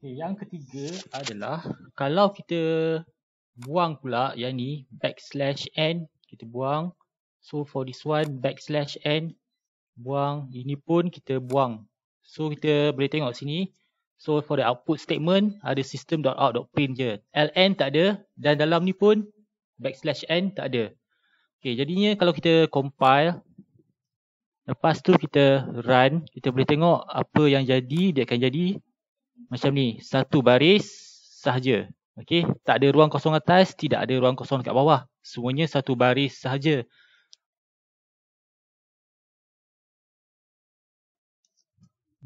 Okay, yang ketiga adalah kalau kita buang pula yang ni backslash n kita buang. So for this one backslash n buang ini pun kita buang. So kita boleh tengok sini. So for the output statement ada system.out.print je. ln tak ada dan dalam ni pun backslash n tak ada. Okay, jadinya kalau kita compile lepas tu kita run kita boleh tengok apa yang jadi dia akan jadi macam ni satu baris sahaja okey tak ada ruang kosong atas tidak ada ruang kosong kat bawah semuanya satu baris sahaja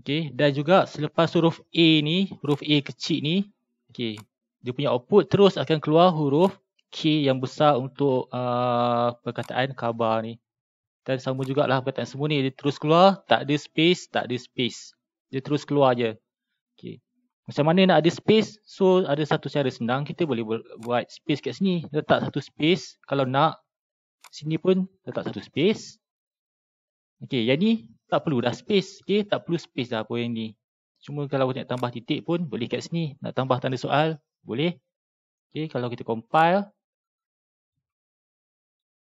okey dan juga selepas huruf A ni huruf A kecil ni okey dia punya output terus akan keluar huruf K yang besar untuk uh, perkataan khabar ni dan sama jugalah perkataan semua ni dia terus keluar tak ada space tak ada space dia terus keluar je Okay. Macam mana nak ada space? So ada satu cara senang kita boleh buat space kat sini. Letak satu space kalau nak. Sini pun letak satu space. Okay yang ni tak perlu dah space. Okay tak perlu space dah apa yang ni. Cuma kalau nak tambah titik pun boleh kat sini. Nak tambah tanda soal boleh. Okay kalau kita compile.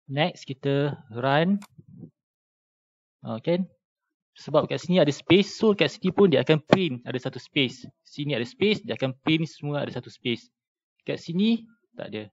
Next kita run. Okay oh, sebab kat sini ada space so kat sini pun dia akan print ada satu space sini ada space dia akan print semua ada satu space kat sini tak ada